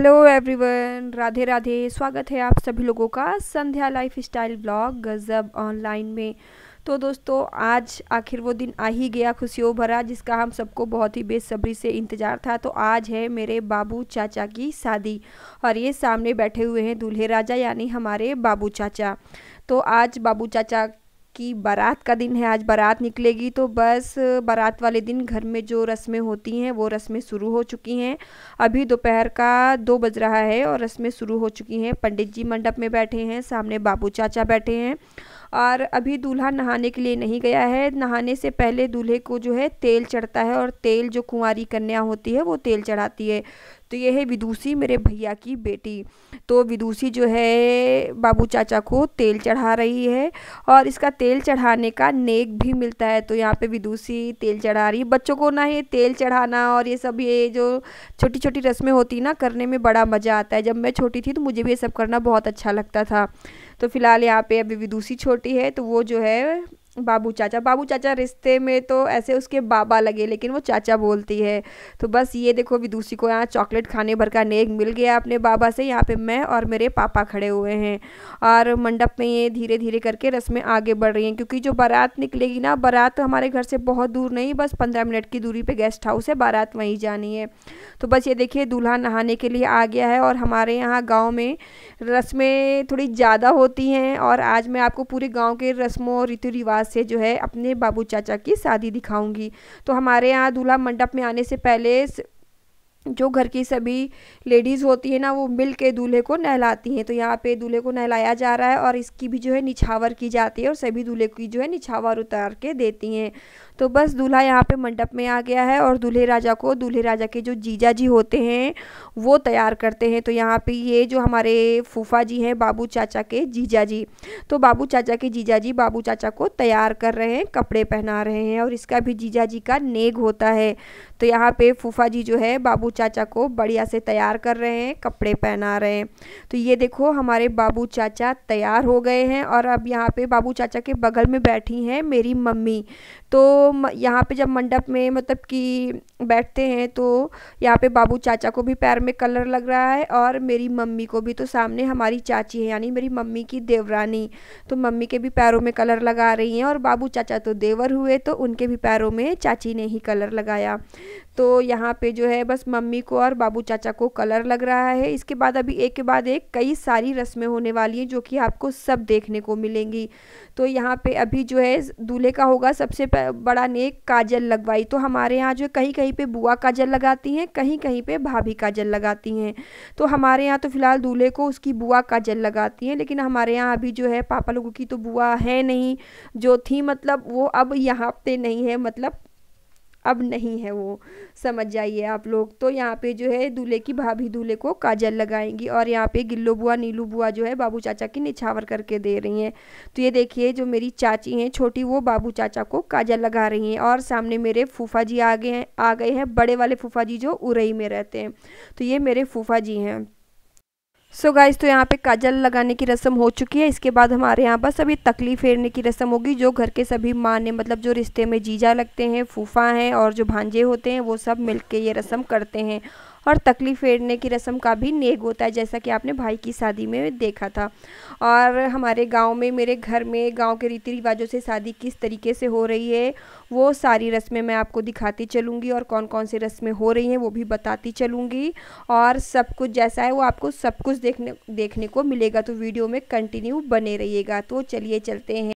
hello everyone Radhe Radhe स्वागत है आप सभी लोगों का संध्या लाइफ स्टाइल ब्लॉग गज़ब ऑनलाइन में तो दोस्तों आज आखिर वो दिन आ ही गया खुशियों भरा जिसका हम सबको बहुत ही बेसब्री से इंतज़ार था तो आज है मेरे बाबू चाचा की शादी और ये सामने बैठे हुए हैं दूल्हे राजा यानी हमारे बाबू चाचा तो आज बाबू चाचा कि बारात का दिन है आज बारात निकलेगी तो बस बारात वाले दिन घर में जो रस्में होती हैं वो रस्में शुरू हो चुकी हैं अभी दोपहर का दो बज रहा है और रस्में शुरू हो चुकी हैं पंडित जी मंडप में बैठे हैं सामने बाबू चाचा बैठे हैं और अभी दूल्हा नहाने के लिए नहीं गया है नहाने से पहले दूल्हे को जो है तेल चढ़ता है और तेल जो कुंवारी कन्या होती है वो तेल चढ़ाती है तो ये है विदुषी मेरे भैया की बेटी तो विदुषी जो है बाबू चाचा को तेल चढ़ा रही है और इसका तेल चढ़ाने का नेक भी मिलता है तो यहाँ पे विदुषी तेल चढ़ा रही है बच्चों को ना ये तेल चढ़ाना और ये सब ये जो छोटी छोटी रस्में होती ना करने में बड़ा मज़ा आता है जब मैं छोटी थी तो मुझे भी ये सब करना बहुत अच्छा लगता था तो फिलहाल यहाँ पे अभी विदुषी छोटी है तो वो जो है बाबू चाचा बाबू चाचा रिश्ते में तो ऐसे उसके बाबा लगे लेकिन वो चाचा बोलती है तो बस ये देखो दूसरी को यहाँ चॉकलेट खाने भर का नेक मिल गया अपने बाबा से यहाँ पे मैं और मेरे पापा खड़े हुए हैं और मंडप में ये धीरे धीरे करके रस्में आगे बढ़ रही हैं क्योंकि जो बारात निकलेगी ना बारात तो हमारे घर से बहुत दूर नहीं बस पंद्रह मिनट की दूरी पर गेस्ट हाउस है बारात वहीं जानी है तो बस ये देखिए दूल्हा नहाने के लिए आ गया है और हमारे यहाँ गाँव में रस्में थोड़ी ज़्यादा होती हैं और आज मैं आपको पूरे गाँव के रस्मों रीति रिवाज बाद से जो है अपने बाबू चाचा की शादी दिखाऊंगी तो हमारे यहाँ दूल्हा मंडप में आने से पहले जो घर की सभी लेडीज़ होती है ना वो मिल के दूल्हे को नहलाती हैं तो यहाँ पे दूल्हे को नहलाया जा रहा है और इसकी भी जो है निछावर की जाती है और सभी दूल्हे की जो है निछावर उतार के देती हैं तो बस दूल्हा यहाँ पे मंडप में आ गया है और दूल्हे राजा को दूल्हे राजा के जो जीजा जी होते हैं वो तैयार करते हैं तो यहाँ पे ये जो हमारे फूफा जी हैं बाबू चाचा के जीजा जी तो बाबू चाचा के जीजा जी बाबू चाचा को तैयार कर रहे हैं कपड़े पहना रहे हैं और इसका भी जीजा जी का नेग होता है तो यहाँ पे फूफा जी जो है बाबू चाचा को बढ़िया से तैयार कर रहे हैं कपड़े पहना रहे हैं तो ये देखो हमारे बाबू चाचा तैयार हो गए हैं और अब यहाँ पे बाबू चाचा के बगल में बैठी हैं मेरी मम्मी तो यहाँ पे जब मंडप में मतलब कि बैठते हैं तो यहाँ पे बाबू चाचा को भी पैर में में कलर लग रहा है और मेरी मम्मी को भी तो सामने हमारी चाची है यानी मेरी मम्मी की देवरानी तो मम्मी के भी पैरों में कलर लगा रही हैं और बाबू चाचा तो देवर हुए तो उनके भी पैरों में चाची ने ही कलर लगाया तो यहाँ पे जो है बस मम्मी को और बाबू चाचा को कलर लग रहा है इसके बाद अभी एक के बाद एक कई सारी रस्में होने वाली हैं जो कि आपको सब देखने को मिलेंगी तो यहाँ पे अभी जो है दूल्हे का होगा सबसे बड़ा नेक काजल लगवाई तो हमारे यहाँ जो कहीं कहीं पे बुआ काजल लगाती हैं कहीं कहीं पे भाभी काजल लगाती हैं तो हमारे यहाँ तो फ़िलहाल दूल्हे को उसकी बुआ काजल लगाती हैं लेकिन हमारे यहाँ अभी जो है पापा लोगों की तो बुआ है नहीं जो थी मतलब वो अब यहाँ पे नहीं है मतलब अब नहीं है वो समझ जाइए आप लोग तो यहाँ पे जो है दूल्हे की भाभी दूल्हे को काजल लगाएंगी और यहाँ पे गिल्लो बुआ नीलू बुआ जो है बाबू चाचा की निछावर करके दे रही हैं तो ये देखिए जो मेरी चाची हैं छोटी वो बाबू चाचा को काजल लगा रही हैं और सामने मेरे फूफा जी आ गए हैं आ गए हैं बड़े वाले फूफा जी जो उरई में रहते हैं तो ये मेरे फूफा जी हैं सो so गाइज तो यहाँ पे काजल लगाने की रस्म हो चुकी है इसके बाद हमारे यहाँ बस अभी तकली फेरने की रस्म होगी जो घर के सभी माँ ने मतलब जो रिश्ते में जीजा लगते हैं फूफा हैं और जो भांजे होते हैं वो सब मिलके ये रस्म करते हैं और तकली फेरने की रस्म का भी नेक होता है जैसा कि आपने भाई की शादी में देखा था और हमारे गाँव में मेरे घर में गाँव के रीति रिवाजों से शादी किस तरीके से हो रही है वो सारी रस्में मैं आपको दिखाती चलूँगी और कौन कौन सी रस्में हो रही हैं वो भी बताती चलूँगी और सब कुछ जैसा है वो आपको सब कुछ देखने देखने को मिलेगा तो वीडियो में कंटिन्यू बने रहिएगा तो चलिए चलते हैं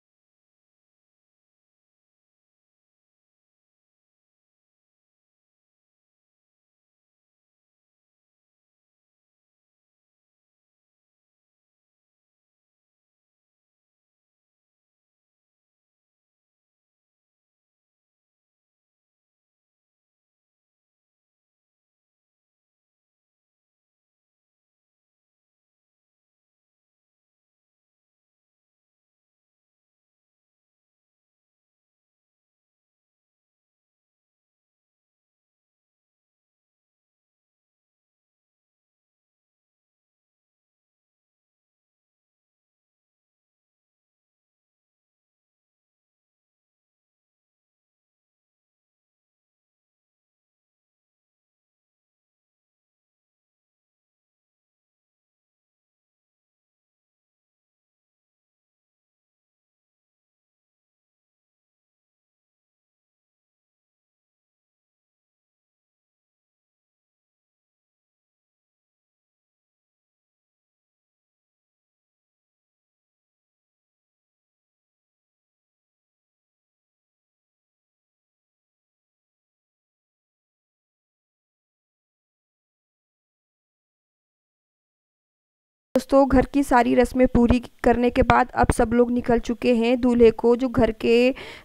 दोस्तों घर की सारी रस्में पूरी करने के बाद अब सब लोग निकल चुके हैं दूल्हे को जो घर के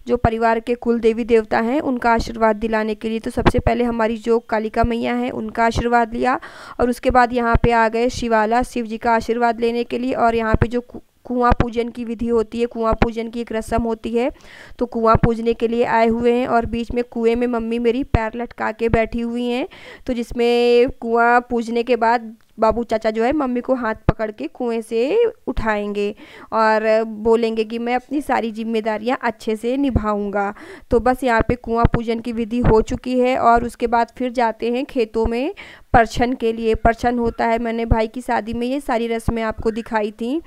जो परिवार के कुल देवी देवता हैं उनका आशीर्वाद दिलाने के लिए तो सबसे पहले हमारी जो कालिका मैया हैं उनका आशीर्वाद लिया और उसके बाद यहाँ पे आ गए शिवाला शिव जी का आशीर्वाद लेने के लिए और यहाँ पे जो कुआं पूजन की विधि होती है कुआं पूजन की एक रस्म होती है तो कुआं पूजने के लिए आए हुए हैं और बीच में कुएं में मम्मी मेरी पैर लटका के बैठी हुई हैं तो जिसमें कुआं पूजने के बाद बाबू चाचा जो है मम्मी को हाथ पकड़ के कुएँ से उठाएंगे और बोलेंगे कि मैं अपनी सारी जिम्मेदारियाँ अच्छे से निभाऊंगा तो बस यहाँ पे कुआँ पूजन की विधि हो चुकी है और उसके बाद फिर जाते हैं खेतों में परछन के लिए परछन होता है मैंने भाई की शादी में ये सारी रस्में आपको दिखाई थी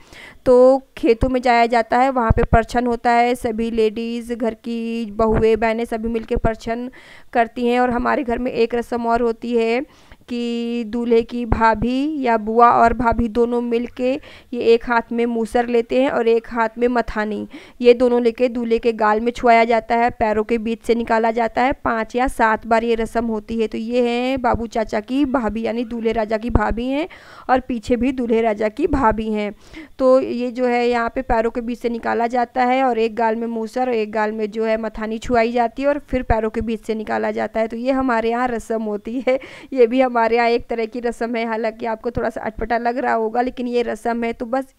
तो खेतों में जाया जाता है वहाँ पे परछन होता है सभी लेडीज़ घर की बहुएँ बहनें सभी मिलके परछन करती हैं और हमारे घर में एक रस्म और होती है कि दूल्हे की भाभी या बुआ और भाभी दोनों मिल के ये एक हाथ में मूसर लेते हैं और एक हाथ में मथानी ये दोनों लेके दूल्हे के गाल में छुआया जाता है पैरों के बीच से निकाला जाता है पाँच या सात बार ये रस्म होती है तो ये है बाबू चाचा की भाभी यानी दूल्हे राजा की भाभी हैं और पीछे भी दूल्हे राजा की भाभी हैं तो ये जो है यहाँ पे पैरों के बीच से निकाला जाता है और एक गाल में मूसर और एक गाल में जो है मथानी छुआई जाती है और फिर पैरों के बीच से निकाला जाता है तो ये हमारे यहाँ रस्म होती है ये भी हमारे यहाँ एक तरह की रस्म है हालांकि आपको थोड़ा सा अटपटा लग रहा होगा लेकिन ये रस्म है तो बस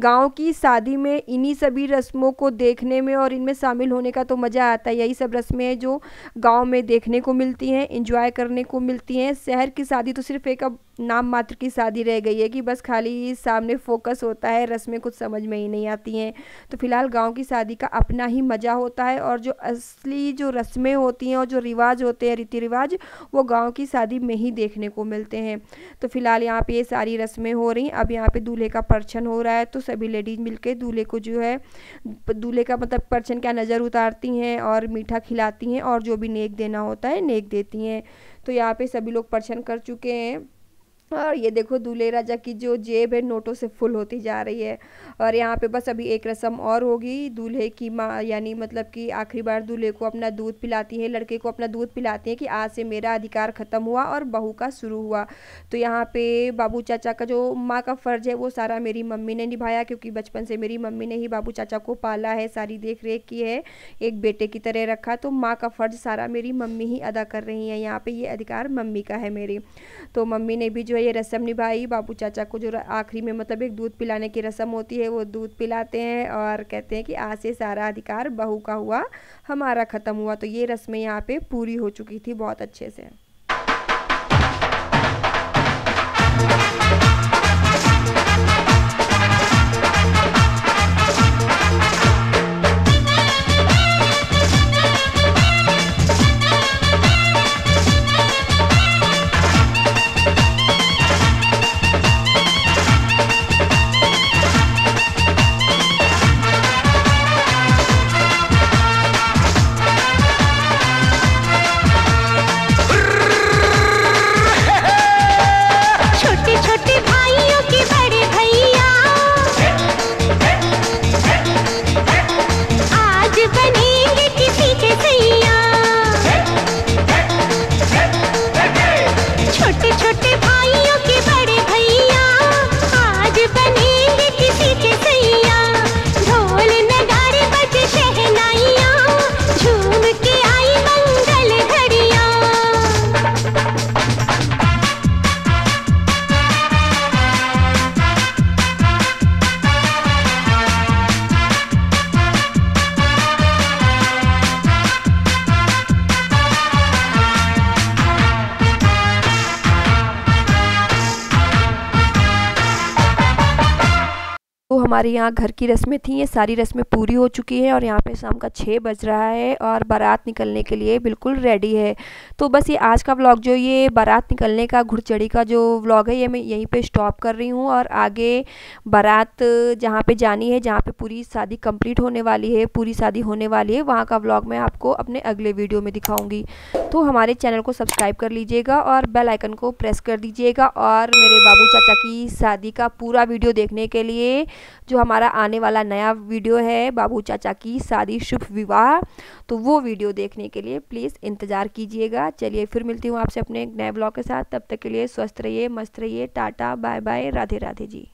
गाँव की शादी में इन्हीं सभी रस्मों को देखने में और इनमें शामिल होने का तो मज़ा आता है यही सब रस्में हैं जो गाँव में देखने को मिलती हैं इंजॉय करने को मिलती हैं शहर की शादी तो सिर्फ एक अब नाम मात्र की शादी रह गई है कि बस खाली सामने फोकस होता है रस्में कुछ समझ में ही नहीं आती हैं तो फिलहाल गांव की शादी का अपना ही मज़ा होता है और जो असली जो रस्में होती हैं और जो रिवाज होते हैं रीति रिवाज वो गांव की शादी में ही देखने को मिलते हैं तो फिलहाल यहाँ पे ये सारी रस्में हो रही अब यहाँ पे दूल्हे का परछन हो रहा है तो सभी लेडीज़ मिलकर दूल्हे को जो है दूल्हे का मतलब परछन क्या नज़र उतारती हैं और मीठा खिलाती हैं और जो भी नेक देना होता है नेक देती हैं तो यहाँ पे सभी लोग परछन कर चुके हैं और ये देखो दूल्हे राजा की जो जेब है नोटों से फुल होती जा रही है और यहाँ पे बस अभी एक रस्म और होगी दूल्हे की माँ यानी मतलब कि आखिरी बार दूल्हे को अपना दूध पिलाती है लड़के को अपना दूध पिलाती है कि आज से मेरा अधिकार ख़त्म हुआ और बहू का शुरू हुआ तो यहाँ पे बाबू चाचा का जो माँ का फ़र्ज है वो सारा मेरी मम्मी ने निभाया क्योंकि बचपन से मेरी मम्मी ने ही बाबू चाचा को पाला है सारी देख रेख की है एक बेटे की तरह रखा तो माँ का फ़र्ज सारा मेरी मम्मी ही अदा कर रही है यहाँ पर ये अधिकार मम्मी का है मेरी तो मम्मी ने भी जो ये रस्म निभाई बाबू चाचा को जो आखिरी में मतलब एक दूध पिलाने की रस्म होती है वो दूध पिलाते हैं और कहते हैं कि आज से सारा अधिकार बहू का हुआ हमारा ख़त्म हुआ तो ये रस्में यहाँ पे पूरी हो चुकी थी बहुत अच्छे से हमारे यहाँ घर की रस्में थी ये सारी रस्में पूरी हो चुकी हैं और यहाँ पे शाम का छः बज रहा है और बारात निकलने के लिए बिल्कुल रेडी है तो बस ये आज का व्लॉग जो ये बारात निकलने का घुड़चड़ी का जो व्लॉग है ये मैं यहीं पर स्टॉप कर रही हूँ और आगे बारात जहाँ पर जानी है जहाँ पर पूरी शादी कम्प्लीट होने वाली है पूरी शादी होने वाली है वहाँ का व्लॉग मैं आपको अपने अगले वीडियो में दिखाऊँगी तो हमारे चैनल को सब्सक्राइब कर लीजिएगा और बेल आइकन को प्रेस कर दीजिएगा और मेरे बाबू चाचा की शादी का पूरा वीडियो देखने के लिए जो हमारा आने वाला नया वीडियो है बाबू चाचा की शादी शुभ विवाह तो वो वीडियो देखने के लिए प्लीज़ इंतज़ार कीजिएगा चलिए फिर मिलती हूँ आपसे अपने नए ब्लॉग के साथ तब तक के लिए स्वस्थ रहिए मस्त रहिए tata bye bye Radhe Radhe जी